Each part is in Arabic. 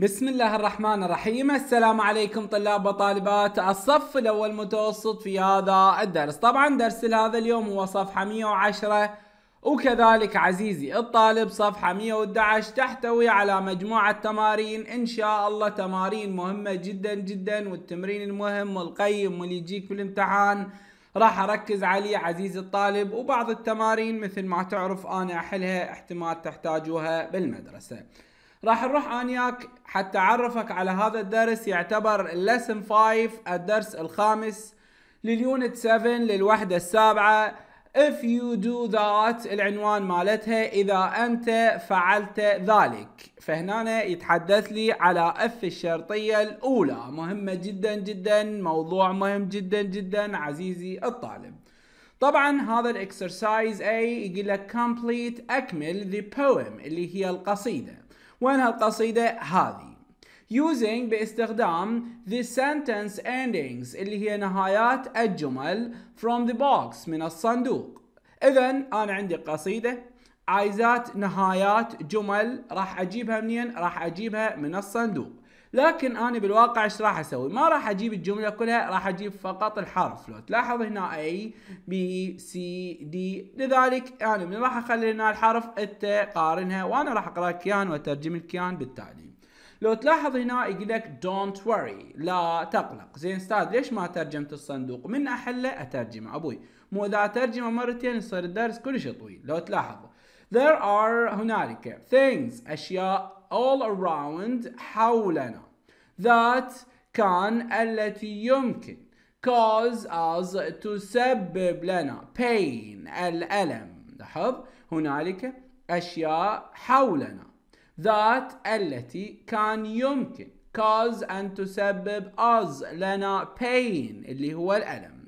بسم الله الرحمن الرحيم السلام عليكم طلاب وطالبات الصف الأول متوسط في هذا الدرس طبعا درس لهذا اليوم هو صفحة 110 وكذلك عزيزي الطالب صفحة 111 تحتوي على مجموعة تمارين إن شاء الله تمارين مهمة جدا جدا والتمرين المهم والقيم واللي يجيك في الامتحان راح أركز عليه عزيزي الطالب وبعض التمارين مثل ما تعرف أنا أحلها احتمال تحتاجوها بالمدرسة راح نروح انياك حتى اعرفك على هذا الدرس يعتبر lesson 5 الدرس الخامس لليونت 7 للوحدة السابعة if you do that العنوان مالتها اذا انت فعلت ذلك فهنا يتحدث لي على اف الشرطية الاولى مهمة جدا جدا موضوع مهم جدا جدا عزيزي الطالب طبعا هذا الاكسرسايز اي يقول لك complete اكمل the poem اللي هي القصيده وانهى القصيدة هذه using باستخدام the sentence endings اللي هي نهايات الجمل from the box من الصندوق اذا انا عندي قصيدة عايزات نهايات جمل راح اجيبها منين راح اجيبها من الصندوق لكن انا بالواقع ايش راح اسوي ما راح اجيب الجمله كلها راح اجيب فقط الحرف لو تلاحظ هنا اي بي سي دي لذلك انا من راح اخلي هنا الحرف انت قارنها وانا راح اقرا كيان واترجم الكيان بالتالي لو تلاحظ هنا يقول لك دونت وري لا تقلق زين استاذ ليش ما ترجمت الصندوق من احله اترجمه ابوي مو اذا اترجمه مرتين يصير الدرس كلش طويل لو تلاحظ there are هنالك things اشياء all around حولنا that كان التي يمكن cause us تسبب لنا pain الألم لاحظ هنالك أشياء حولنا that التي كان يمكن cause أن تسبب us لنا pain اللي هو الألم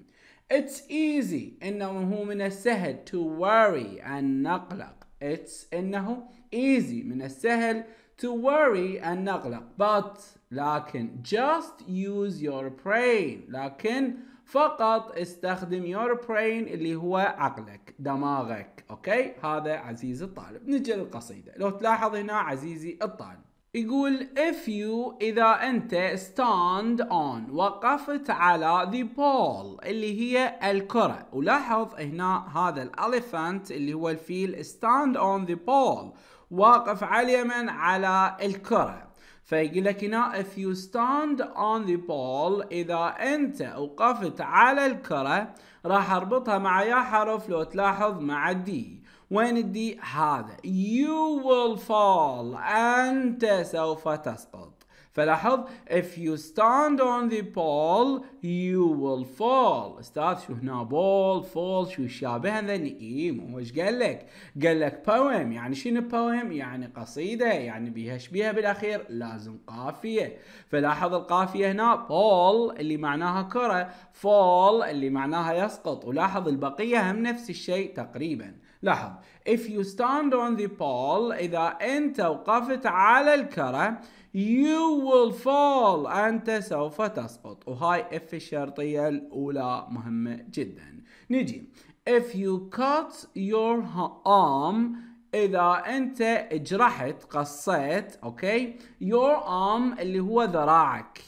It's easy إنه هو من السهل to worry أن نقلق It's إنه easy من السهل to worry أن نقلق but لكن just use your brain لكن فقط استخدم your brain اللي هو عقلك دماغك أوكي هذا عزيزي الطالب نجي للقصيدة لو تلاحظ هنا عزيزي الطالب يقول if you إذا أنت stand on وقفت على the ball اللي هي الكرة ولاحظ هنا هذا الاليفانت اللي هو الفيل stand on the ball واقف على اليمن على الكرة فيقول لك هنا if you stand on the ball إذا أنت وقفت على الكرة راح أربطها مع يا حرف لو تلاحظ مع الدي وين الدي هذا you will fall أنت سوف تسقط فلاحظ if you stand on the pole you will fall استاذ شو هنا بول fall شو يشابه هذني اي مو ايش قال لك قال لك poem يعني شنو poem يعني قصيدة يعني بيها شبيها بالاخير لازم قافية فلاحظ القافية هنا ball اللي معناها كرة fall اللي معناها يسقط ولاحظ البقية هم نفس الشيء تقريبا لاحظ if you stand on the pole إذا أنت وقفت على الكرة you will fall أنت سوف تسقط وهاي اف الشرطية الأولى مهمة جدا نجي if you cut your arm إذا أنت جرحت قصيت أوكي your arm اللي هو ذراعك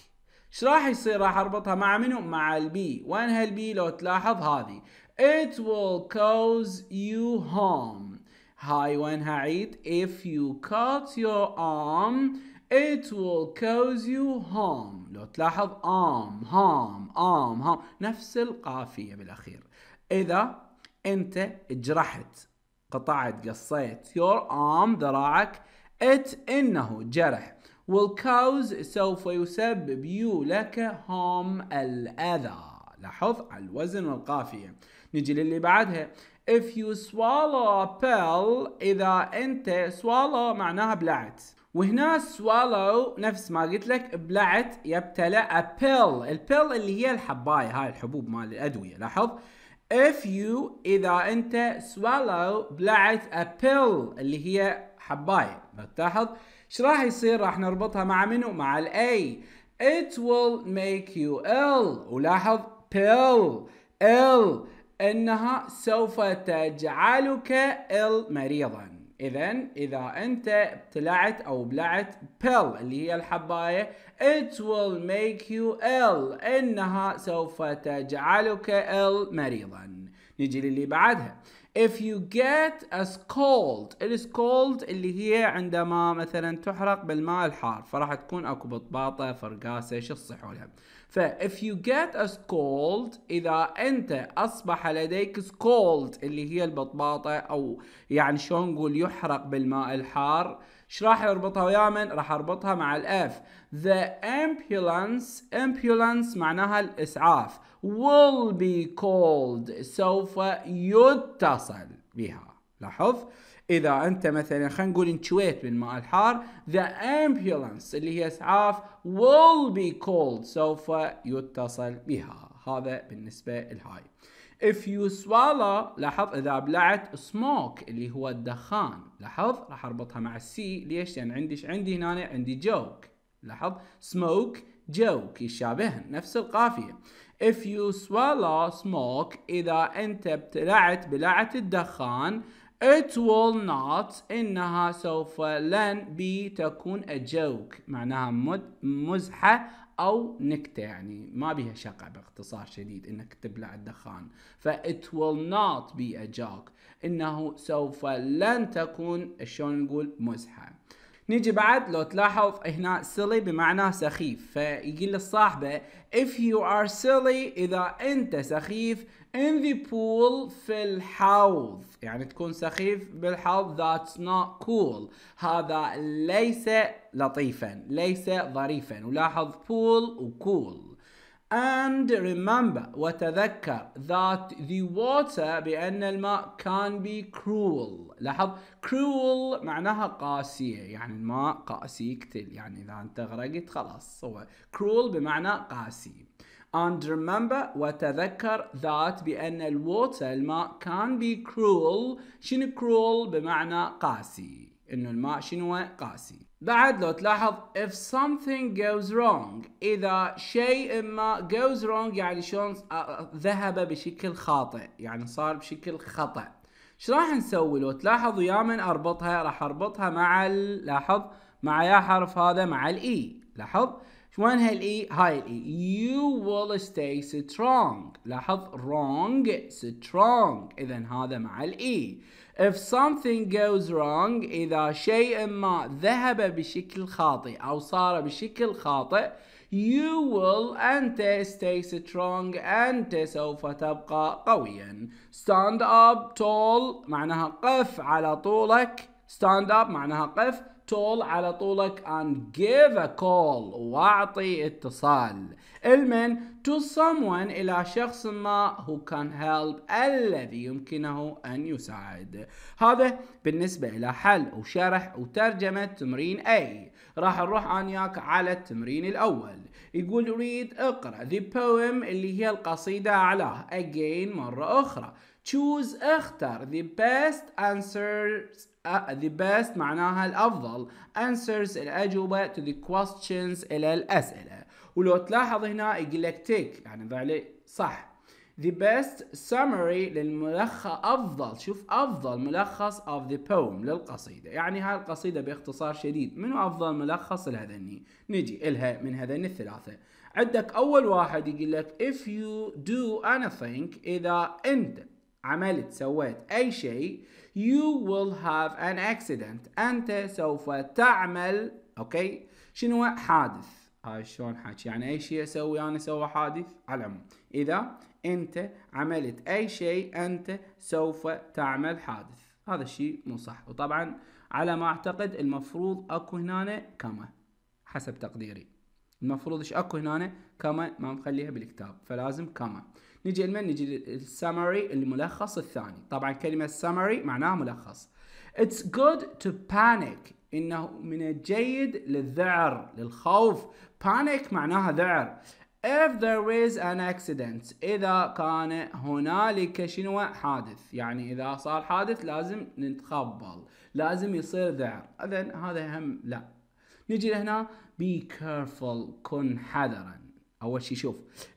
ايش راح يصير راح اربطها مع منو مع البي وين هالبي لو تلاحظ هذه it will cause you harm هاي وينها عيد if you cut your arm It will cause you harm لو تلاحظ arm harm arm harm نفس القافية بالأخير إذا أنت جرحت قطعت قصيت your arm ذراعك it إنه جرح will cause سوف يسبب you لك harm الأذى لاحظ على الوزن والقافية نجي للي بعدها if you swallow a pill إذا أنت swallow معناها بلعت وهنا swallow نفس ما قلت لك بلعت يبتلع a pill البيل اللي هي الحباية هاي الحبوب مال الأدوية لاحظ if you إذا أنت swallow بلعت a pill اللي هي حباية بتلاحظ ايش راح يصير راح نربطها مع منو مع الاي it will make you ill ولاحظ pill ill انها سوف تجعلك ill مريضا اذا اذا انت ابتلعت او بلعت pill اللي هي الحبايه it will make you ill انها سوف تجعلك ill مريضا نجي للي بعدها if you get a scald cold اللي هي عندما مثلا تحرق بالماء الحار فراح تكون اكو بطباطه فرقاسه شو تصيحوا ف if you get a scold إذا أنت أصبح لديك scold اللي هي البطباطة أو يعني شلون نقول يحرق بالماء الحار ايش راح اربطها ويا من؟ راح اربطها مع الاف. The ambulance ambulance معناها الاسعاف will be called سوف يتصل بها. لاحظ اذا انت مثلا خلينا نقول انشويت بالماء الحار the ambulance اللي هي اسعاف will be called سوف يتصل بها هذا بالنسبه لهاي if you swallow لاحظ اذا بلعت smoke اللي هو الدخان لاحظ راح اربطها مع السي ليش لان يعني عندي عندي هنا عندي جوك لاحظ smoke جوك يشابهن نفس القافيه if you swallow smoke اذا انت ابتلعت بلعت الدخان It will not إنها سوف لن بي تكون a joke معناها مزحة أو نكتة يعني ما بيها شقة باختصار شديد إنك تبلع الدخان ف it will not be a joke إنه سوف لن تكون شلون نقول مزحة نيجي بعد لو تلاحظ هنا silly بمعنى سخيف فيقول للصاحبة if you are silly إذا أنت سخيف in the pool في الحوض يعني تكون سخيف بالحوض that's not cool هذا ليس لطيفا ليس ظريفا ولاحظ pool وcool And remember وتذكر that the water بأن الماء can be cruel لاحظ cruel معناها قاسية يعني الماء قاسي يقتل يعني إذا أنت غرقت خلاص هو cruel بمعنى قاسي And remember وتذكر that بأن الووتر الماء can be cruel شنو cruel بمعنى قاسي إنه الماء شنو قاسي بعد لو تلاحظ if something goes wrong إذا شيء ما goes wrong يعني شلون آه، آه، ذهب بشكل خاطئ يعني صار بشكل خطأ ايش راح نسوي لو تلاحظ يا من اربطها راح اربطها مع لاحظ مع يا حرف هذا مع الاي e، لاحظ وين هالاي e؟ هاي الاي e. you will stay strong لاحظ wrong strong اذا هذا مع الاي if something goes wrong إذا شيء ما ذهب بشكل خاطئ أو صار بشكل خاطئ you will أنت stay strong أنت سوف تبقى قويا stand up tall معناها قف على طولك stand up معناها قف تول على طولك and give a call واعطي اتصال المن to someone إلى شخص ما who can help الذي يمكنه أن يساعد هذا بالنسبة إلى حل وشرح وترجمة تمرين A راح نروح وياك على التمرين الأول يقول ريد اقرأ the poem اللي هي القصيدة أعلاه again مرة أخرى choose اختر the best answers uh, the best معناها الأفضل answers الأجوبة to the questions إلى الأسئلة ولو تلاحظ هنا يقول لك tick يعني ضع لي صح the best summary للملخص أفضل شوف أفضل ملخص of the poem للقصيدة يعني هاي القصيدة باختصار شديد منو أفضل ملخص لهذني نجي إلها من هذين الثلاثة عندك أول واحد يقول لك if you do anything إذا أنت عملت سويت أي شيء you will have an accident أنت سوف تعمل أوكي شنو حادث هاي شلون حكي يعني أي شيء أسوي أنا سوى حادث على العموم إذا أنت عملت أي شيء أنت سوف تعمل حادث هذا الشيء مو صح وطبعا على ما أعتقد المفروض أكو هنا كما حسب تقديري المفروض ايش اكو هنا كما ما مخليها بالكتاب فلازم كما نجي لمن نجي للسمري الملخص الثاني طبعا كلمه summary معناها ملخص It's good to panic انه من الجيد للذعر للخوف panic معناها ذعر If there is an accident إذا كان هنالك شنو حادث يعني إذا صار حادث لازم نتخبل لازم يصير ذعر إذا هذا هم لا نجي لهنا be careful كن حذرا أول شيء شوف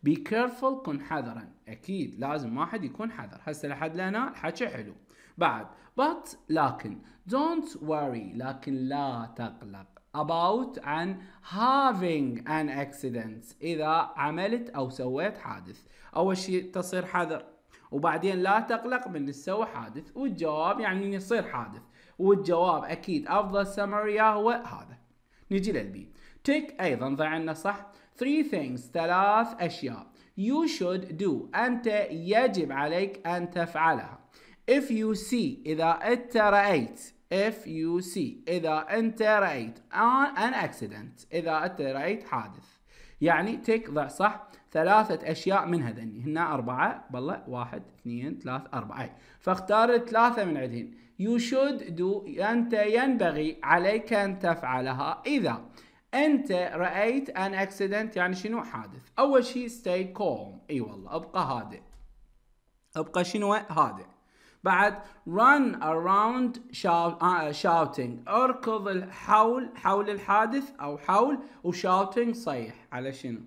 be careful كن حذرا اكيد لازم واحد يكون حذر هسه لحد لنا الحكي حلو بعد but لكن don't worry لكن لا تقلق about عن having an accident إذا عملت أو سويت حادث أول شيء تصير حذر وبعدين لا تقلق من تسوي حادث والجواب يعني يصير حادث والجواب أكيد أفضل سمري هو هذا نجي للبي تك أيضا ضيعنا صح three things ثلاث أشياء you should do أنت يجب عليك أن تفعلها if you see إذا أنت رأيت if you see إذا أنت رأيت آه، an accident إذا أنت رأيت حادث يعني تك ضع صح ثلاثة أشياء من هذني هنا أربعة بالله واحد اثنين ثلاث أربعة فاختار ثلاثة من عدين you should do أنت ينبغي عليك أن تفعلها إذا أنت رأيت أن أكسيدنت يعني شنو حادث أول شيء stay calm أي والله ابقى هادئ ابقى شنو هادئ بعد run around آه، shouting اركض حول حول الحادث أو حول وشاوتنج صيح على شنو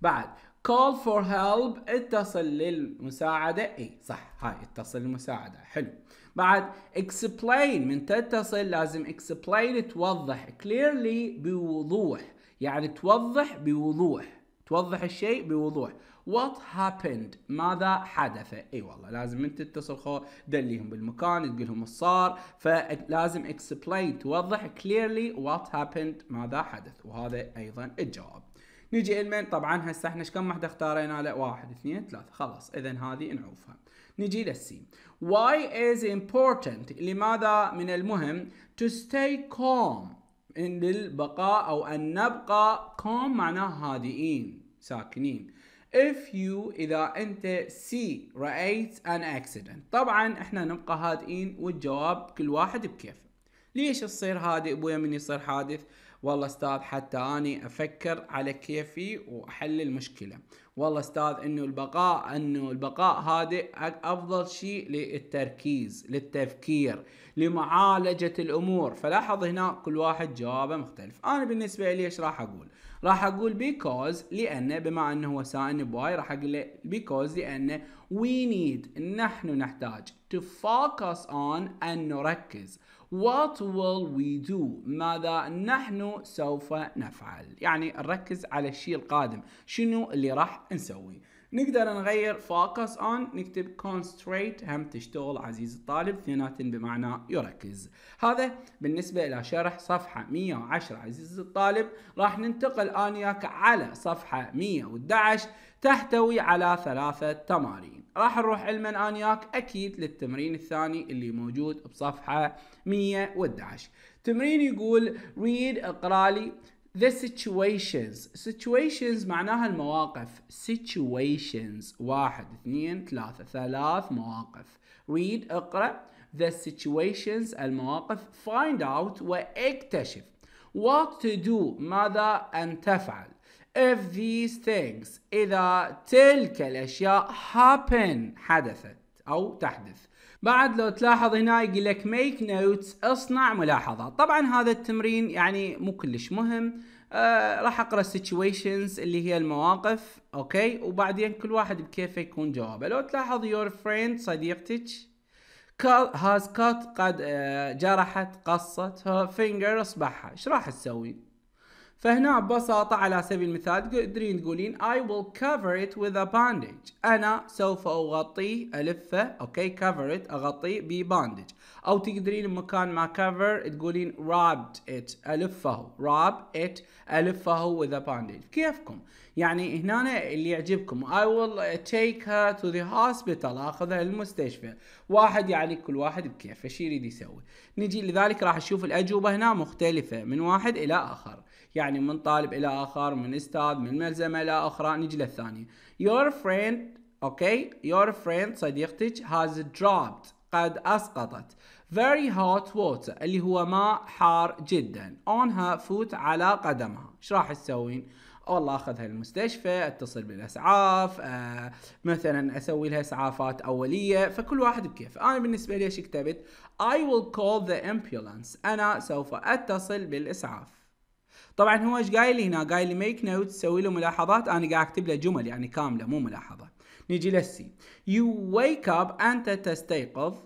بعد call for help اتصل للمساعدة اي صح هاي اتصل للمساعدة حلو بعد explain من تتصل لازم explain توضح clearly بوضوح يعني توضح بوضوح توضح الشيء بوضوح What happened ماذا حدث اي والله لازم انت تتصل خو دليهم بالمكان تقول لهم صار فلازم explain توضح clearly what happened ماذا حدث وهذا ايضا الجواب نجي المين طبعا هسه احنا كم واحده اختارينا له واحد اثنين ثلاثه خلاص اذا هذه نعوفها نجي للسي why is important لماذا من المهم to stay calm إن للبقاء أو أن نبقى calm معناه هادئين ساكنين if you إذا أنت see رأيت an accident طبعا احنا نبقى هادئين والجواب كل واحد بكيفه ليش تصير هادئ أبويا من يصير حادث والله استاذ حتى اني افكر على كيفي واحل المشكله والله استاذ انه البقاء انه البقاء هادئ افضل شيء للتركيز للتفكير لمعالجه الامور فلاحظ هنا كل واحد جوابه مختلف انا بالنسبه لي ايش راح اقول راح اقول بيكوز لانه بما انه هو سائلني بواي راح اقول له بيكوز لانه وي نيد نحن نحتاج تو فوكس اون ان نركز What will we do ماذا نحن سوف نفعل يعني نركز على الشيء القادم شنو اللي راح نسوي نقدر نغير focus on نكتب concentrate هم تشتغل عزيزي الطالب اثنيناتهم بمعنى يركز هذا بالنسبة إلى شرح صفحة 110 عزيزي الطالب راح ننتقل آنياك على صفحة 111 تحتوي على ثلاثة تمارين راح نروح علما انياك اكيد للتمرين الثاني اللي موجود بصفحه 111 تمرين يقول ريد اقرا لي the situations situations معناها المواقف situations واحد اثنين ثلاثة ثلاث مواقف read اقرأ the situations المواقف find out واكتشف what to do ماذا أن تفعل if these things إذا تلك الأشياء happen حدثت أو تحدث بعد لو تلاحظ هنا يقول لك make notes اصنع ملاحظة طبعا هذا التمرين يعني مو كلش مهم آه راح اقرا situations اللي هي المواقف اوكي وبعدين كل واحد بكيفه يكون جوابه لو تلاحظ your friend صديقتك has cut قد آه جرحت قصت her finger اصبعها ايش راح تسوي فهنا ببساطة على سبيل المثال تقدرين تقولين I will cover it with a bandage أنا سوف أغطيه ألفه أوكي cover it أغطيه بباندج أو تقدرين مكان ما cover تقولين wrapped it ألفه wrap it ألفه with a bandage كيفكم يعني هنا اللي يعجبكم I will take her to the hospital أخذها للمستشفى واحد يعني كل واحد بكيفه شي يريد يسوي نجي لذلك راح أشوف الأجوبة هنا مختلفة من واحد إلى آخر يعني من طالب إلى آخر من أستاذ من ملزمة إلى أخرى نجي للثانية your friend اوكي your friend صديقتك has dropped قد أسقطت very hot water اللي هو ماء حار جدا on her foot على قدمها ايش راح تسوين؟ والله اخذها المستشفى اتصل بالاسعاف آه، مثلا اسوي لها اسعافات اوليه فكل واحد بكيف انا بالنسبه لي ايش كتبت I will call the ambulance انا سوف اتصل بالاسعاف طبعا هو ايش قايل لي هنا قايل لي ميك نوت سوي له ملاحظات انا قاعد اكتب له جمل يعني كامله مو ملاحظه نيجي للسي يو ويك اب انت تستيقظ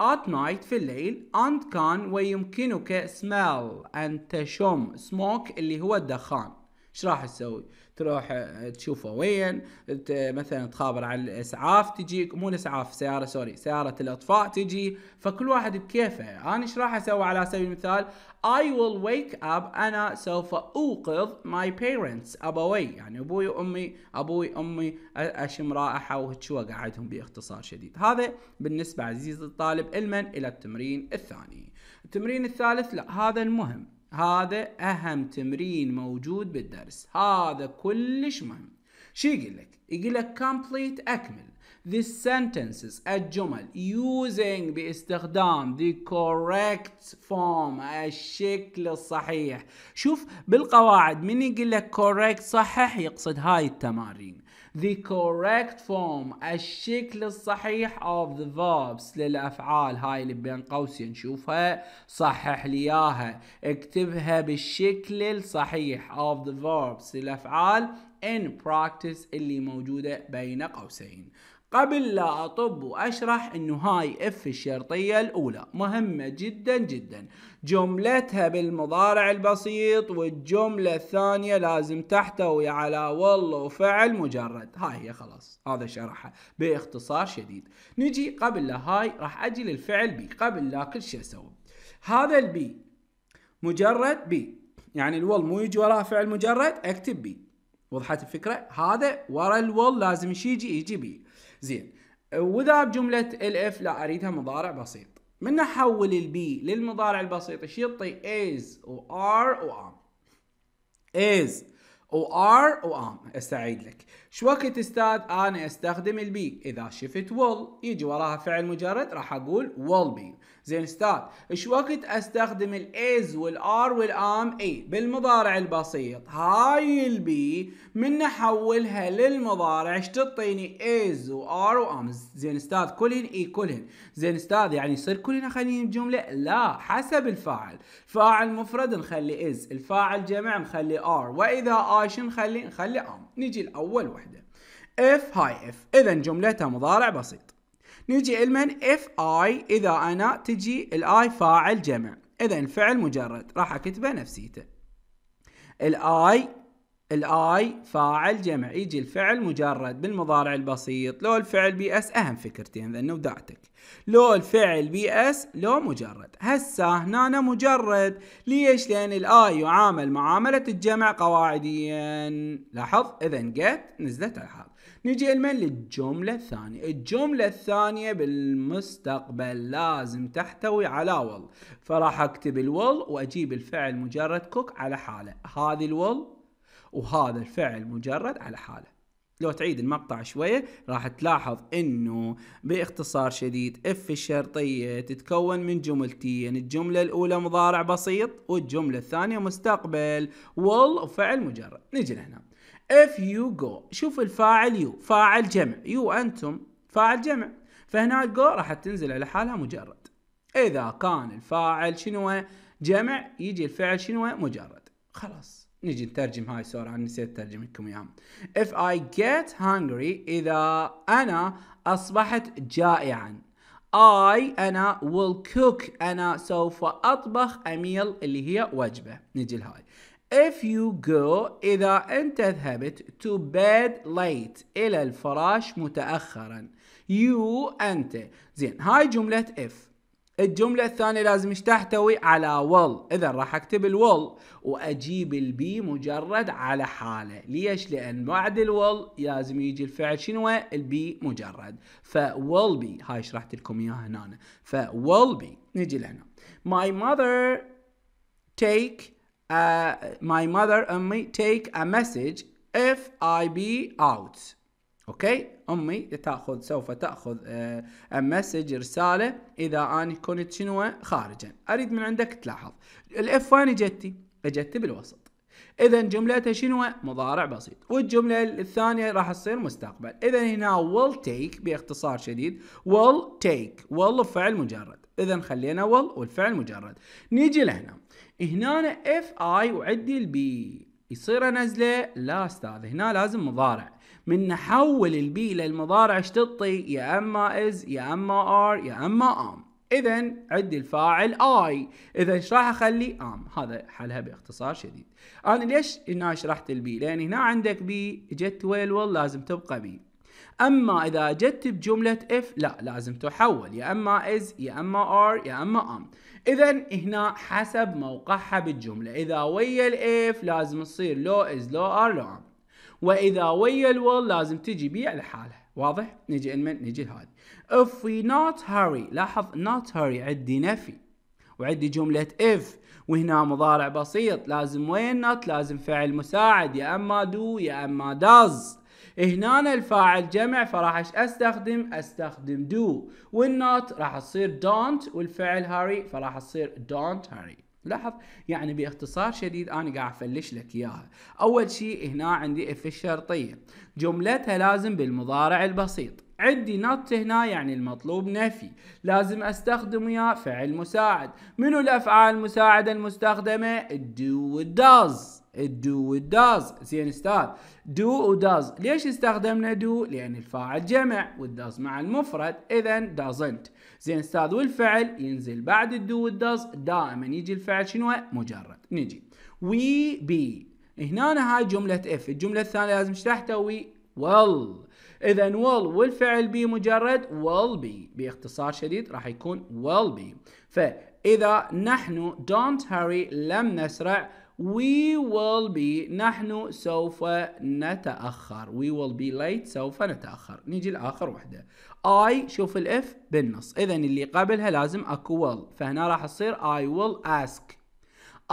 ات نايت في الليل انت كان ويمكنك سمال أن تشم سموك اللي هو الدخان ايش راح تسوي تروح آه، تشوفه وين مثلا تخابر على الاسعاف تجيك مو الاسعاف سياره سوري سياره الاطفاء تجي فكل واحد بكيفه انا ايش راح اسوي على سبيل المثال I will wake up أنا سوف أوقظ my parents أبوي يعني أبوي وأمي أبوي أمي أشم رائحة وهتشو أقعدهم باختصار شديد هذا بالنسبة عزيزي الطالب المن إلى التمرين الثاني التمرين الثالث لا هذا المهم هذا أهم تمرين موجود بالدرس هذا كلش مهم شو يقول لك؟ يقول لك complete أكمل the sentences الجمل using باستخدام the correct form الشكل الصحيح شوف بالقواعد من يقول لك correct صحح يقصد هاي التمارين the correct form الشكل الصحيح of the verbs للأفعال هاي اللي بين قوسين شوفها صحح لياها اكتبها بالشكل الصحيح of the verbs للأفعال in practice اللي موجودة بين قوسين قبل لا اطب واشرح انه هاي اف الشرطية الاولى مهمة جدا جدا جملتها بالمضارع البسيط والجملة الثانية لازم تحتوي على والله وفعل مجرد هاي هي خلاص هذا شرحها باختصار شديد نجي قبل لا هاي راح اجي للفعل بي قبل لا كل شيء اسوي هذا البي مجرد بي يعني الول مو يجي وراه فعل مجرد اكتب بي وضحت الفكرة هذا ورا الول لازم شي يجي يجي بي زين واذا بجمله الاف لا اريدها مضارع بسيط من احول البي للمضارع البسيط ايش يعطي is وار وام is وار وام استعيد لك شو وقت استاذ انا استخدم البي اذا شفت وول يجي وراها فعل مجرد راح اقول وول بي زين استاذ شو وقت استخدم الاز والار والام اي بالمضارع البسيط هاي البي من نحولها للمضارع ايش تعطيني از وار وام زين استاذ كلهن اي كلهن زين استاذ يعني يصير كلهن اخليهم بجمله لا حسب الفاعل فاعل مفرد نخلي از الفاعل جمع نخلي ار واذا ايش نخلي نخلي ام نجي الاول واحد اف هاي اف اذا جملتها مضارع بسيط نيجي المن اف اي اذا انا تجي الاي فاعل جمع اذا فعل مجرد راح اكتبه نفسيته الاي الاي فاعل جمع يجي الفعل مجرد بالمضارع البسيط لو الفعل بي اس اهم فكرتين ذن ودعتك لو الفعل بي اس لو مجرد هسه هنا مجرد ليش لان الاي يعامل معاملة الجمع قواعديا لاحظ اذا جت نزلت الحاضر نجي المن للجملة الثانية الجملة الثانية بالمستقبل لازم تحتوي على ول فراح اكتب الول واجيب الفعل مجرد كوك على حاله هذه الول وهذا الفعل مجرد على حاله لو تعيد المقطع شوية راح تلاحظ انه باختصار شديد اف الشرطية تتكون من جملتين الجملة الاولى مضارع بسيط والجملة الثانية مستقبل will فعل مجرد نجي لهنا if you go شوف الفاعل يو فاعل جمع يو انتم فاعل جمع فهنا جو راح تنزل على حالها مجرد اذا كان الفاعل شنو جمع يجي الفعل شنو مجرد خلاص نجي نترجم هاي سوري انا نسيت اترجم لكم إياها if I get hungry اذا انا اصبحت جائعا I أنا will cook أنا سوف أطبخ a meal اللي هي وجبة نجي لهاي if you go إذا أنت ذهبت to bed late إلى الفراش متأخرا you أنت زين هاي جملة if الجملة الثانية لازم ايش تحتوي على will اذا راح اكتب الول واجيب البي مجرد على حاله ليش لان بعد الول لازم يجي الفعل شنو البي مجرد ف will be هاي شرحت لكم اياها هنا ف will be نجي لهنا my mother take a, my mother امي take a message if I be out اوكي امي تاخذ سوف تاخذ مسج آه، رساله اذا انا كنت شنو خارجا اريد من عندك تلاحظ الاف وين اجتي؟ اجتي بالوسط اذا جملتها شنو مضارع بسيط والجمله الثانيه راح تصير مستقبل اذا هنا will take باختصار شديد will take will فعل مجرد اذا خلينا will والفعل مجرد نيجي لهنا هنا اف اي وعدي البي يصير انزله لا استاذ هنا لازم مضارع من نحول البي للمضارع اشتطي يا اما از يا اما ار يا اما ام اذا عندي الفاعل اي اذا ايش راح اخلي ام هذا حلها باختصار شديد انا ليش هنا شرحت البي لان هنا عندك بي جت ويل ويل لازم تبقى بي اما اذا جت بجمله اف لا لازم تحول يا اما از يا اما ار يا اما ام اذا هنا حسب موقعها بالجمله اذا ويا الاف لازم تصير لو از لو ار لو ام واذا ويا الول لازم تجي بيع لحالها واضح نجي من نجي لهذه if we not hurry لاحظ not hurry عندي نفي وعندي جملة if وهنا مضارع بسيط لازم وين not لازم فعل مساعد يا اما do يا اما does هنا الفاعل جمع فراح استخدم استخدم do والنوت راح تصير don't والفعل hurry فراح تصير don't hurry لاحظ يعني باختصار شديد انا قاعد افلش لك اياها اول شيء هنا عندي اف الشرطيه جملتها لازم بالمضارع البسيط عندي نط هنا يعني المطلوب نفي لازم استخدم وياه فعل مساعد منو الافعال المساعده المستخدمه الدو والداز الدو والداز زين استاذ دو وداز ليش استخدمنا دو لان الفاعل جمع والداز مع المفرد اذا دازنت زين استاذ والفعل ينزل بعد الدو والدز دائما يجي الفعل شنو مجرد نجي وي بي هنا هاي جملة اف الجملة الثانية لازم تحتوي ويل اذا ويل والفعل بي مجرد ويل بي باختصار شديد راح يكون ويل بي فاذا نحن don't hurry لم نسرع we will be نحن سوف نتأخر we will be late سوف نتأخر نيجي لآخر وحدة اي شوف الاف بالنص اذا اللي قبلها لازم اكو will فهنا راح تصير I will ask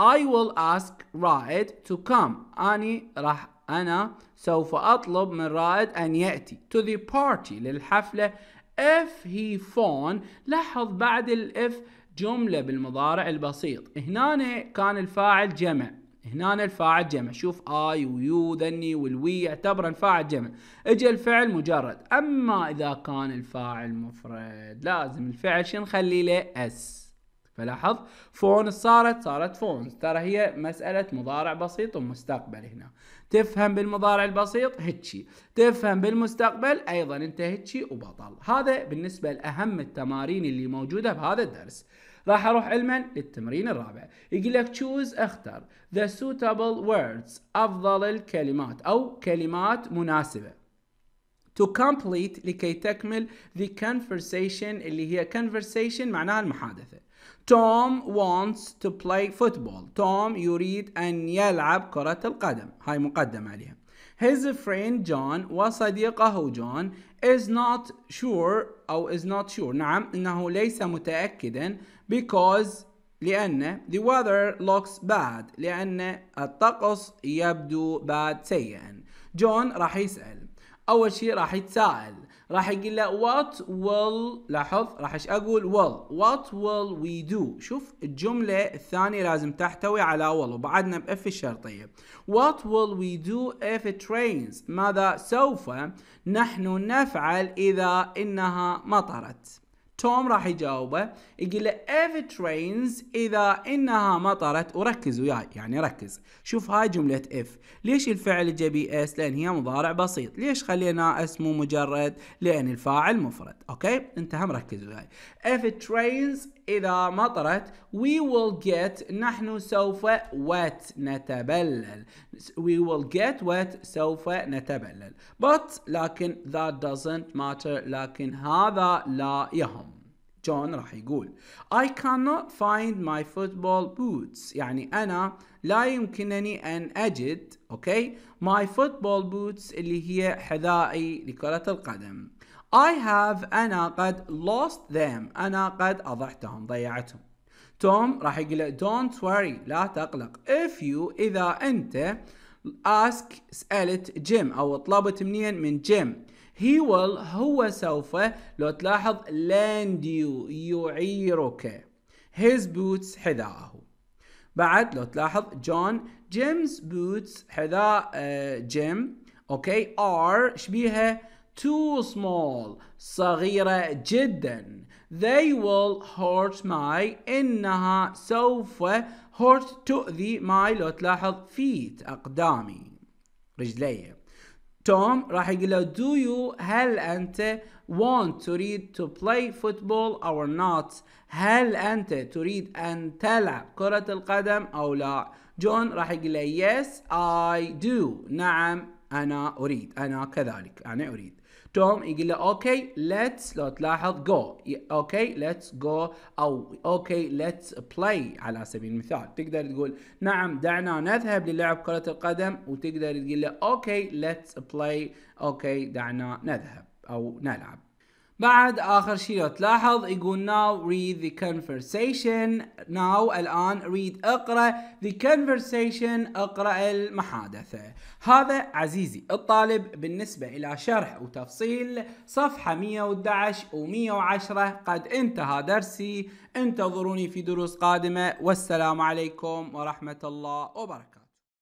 I will ask رائد to come اني راح انا سوف اطلب من رائد ان ياتي to the party للحفله if he phone لاحظ بعد الاف جمله بالمضارع البسيط هنا كان الفاعل جمع هنا الفاعل جمع شوف اي ويو ذني والوي يعتبر فاعل جمع اجى الفعل مجرد اما اذا كان الفاعل مفرد لازم الفعل شو نخلي له اس فلاحظ فونز صارت صارت فونز ترى هي مسألة مضارع بسيط ومستقبل هنا تفهم بالمضارع البسيط هتشي تفهم بالمستقبل أيضا أنت هتشي وبطل هذا بالنسبة لأهم التمارين اللي موجودة بهذا الدرس راح اروح علما للتمرين الرابع يقول لك تشوز اختر the suitable words افضل الكلمات او كلمات مناسبه to complete لكي تكمل the conversation اللي هي conversation معناها المحادثة توم wants to play football توم يريد أن يلعب كرة القدم هاي مقدمة عليها his friend John وصديقه جون is not sure أو is not sure نعم أنه ليس متأكدا because لأن the weather looks bad لأن الطقس يبدو bad سيئا جون راح يسأل أول شيء راح يتساءل راح يقول له what will لاحظ راح أقول will what will we do شوف الجملة الثانية لازم تحتوي على will وبعدنا بإف الشرطية طيب. what will we do if it rains ماذا سوف نحن نفعل إذا إنها مطرت توم راح يجاوبه يقول له if rains اذا انها مطرت وركز وياي يعني ركز شوف هاي جملة if ليش الفعل جا بي اس لان هي مضارع بسيط ليش خلينا اسمه مجرد لان الفاعل مفرد اوكي انت هم ركز وياي if it rains إذا مطرت we will get نحن سوف wet نتبلل we will get wet سوف نتبلل but لكن that doesn't matter لكن هذا لا يهم جون راح يقول I cannot find my football boots يعني أنا لا يمكنني أن أجد أوكي okay, my football boots اللي هي حذائي لكرة القدم I have أنا قد lost them أنا قد أضعتهم ضيعتهم توم راح يقول له don't worry لا تقلق if you إذا أنت ask سألت جيم أو طلبت منين من جيم he will هو سوف لو تلاحظ lend you يعيرك his boots حذاءه بعد لو تلاحظ جون جيمز بوتس حذاء جيم اوكي ار شبيها too small صغيرة جدا they will hurt my إنها سوف hurt تؤذي my لو تلاحظ feet أقدامي رجلي توم راح يقول له do you هل أنت want تريد to play football or not هل أنت تريد أن تلعب كرة القدم أو لا جون راح يقول له yes I do نعم أنا أريد أنا كذلك أنا أريد توم يقول له اوكي ليتس لو تلاحظ جو اوكي ليتس جو او اوكي ليتس بلاي على سبيل المثال تقدر تقول نعم دعنا نذهب للعب كرة القدم وتقدر تقول له اوكي ليتس بلاي اوكي دعنا نذهب او نلعب بعد اخر شيء لو تلاحظ يقول now read the conversation now الان read اقرا the conversation اقرا المحادثه هذا عزيزي الطالب بالنسبه الى شرح وتفصيل صفحه 111 و110 قد انتهى درسي انتظروني في دروس قادمه والسلام عليكم ورحمه الله وبركاته